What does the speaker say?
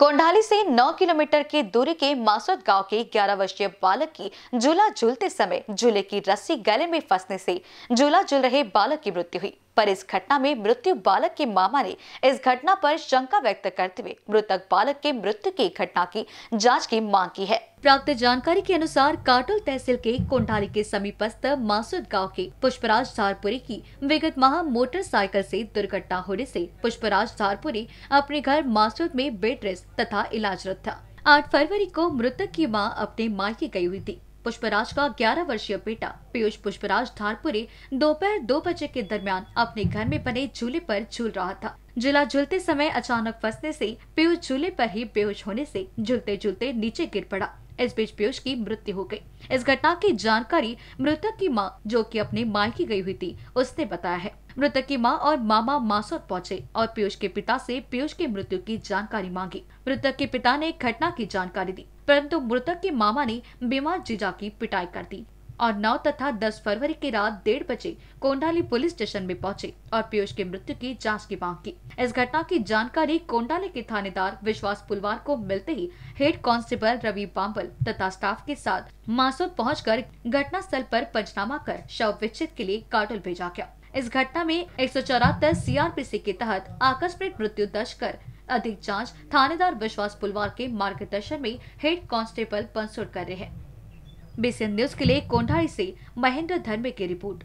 कोंडाली से 9 किलोमीटर की दूरी के मासूद गांव के 11 वर्षीय बालक की झूला झूलते समय झूले की रस्सी गले में फंसने से झूला झूल जुल रहे बालक की मृत्यु हुई पर इस घटना में मृत्यु बालक के मामा ने इस घटना पर शंका व्यक्त करते हुए मृतक बालक के मृत्यु की घटना की जाँच की मांग की है प्राप्त जानकारी के अनुसार काटोल तहसील के कोंडाली के समीपस्थ मासूद गांव के पुष्पराज धारपुरी की विगत माह मोटरसाइकिल से दुर्घटना होने से पुष्पराज धारपुरी अपने घर मासूद में बेड रेस्ट तथा इलाजरत था आठ फरवरी को मृतक की मां अपने मायके गई हुई थी पुष्पराज का 11 वर्षीय बेटा पीयूष पुष्पराज धारपुरी दोपहर दो, दो बजे के दरमियान अपने घर में बने झूले पर झूल रहा था झूला झूलते समय अचानक फंसने से पीयूष झूले पर ही बेहोश होने से झूलते झूलते नीचे गिर पड़ा इस बीच पीयूष की मृत्यु हो गई इस घटना की जानकारी मृतक की मां जो कि अपने मायके गई हुई थी उसने बताया है मृतक की मां और मामा मासौर पहुंचे और पीयूष के पिता से पीयूष की मृत्यु की जानकारी मांगी मृतक के पिता ने घटना की जानकारी दी परंतु मृतक के मामा ने बीमार जीजा की पिटाई कर दी और 9 तथा 10 फरवरी की रात डेढ़ बजे कोंडाली पुलिस स्टेशन में पहुंचे और पीयूष की मृत्यु की जांच की मांग की इस घटना की जानकारी कोंडाली के थानेदार विश्वास पुलवार को मिलते ही हेड कांस्टेबल रवि बाम्बल तथा स्टाफ के साथ मासूद पहुँच घटना स्थल आरोप पंचनामा कर शव विच्छेद के लिए कार्टल भेजा गया इस घटना में एक सौ चौरातर के तहत आकस्मिक मृत्यु दर्ज कर अधिक जांच थानेदार विश्वास पुलवार के मार्गदर्शन में हेड कांस्टेबल बनसुर कर रहे हैं बीसीएन न्यूज के लिए कोंढाई से महेंद्र धर्मे की रिपोर्ट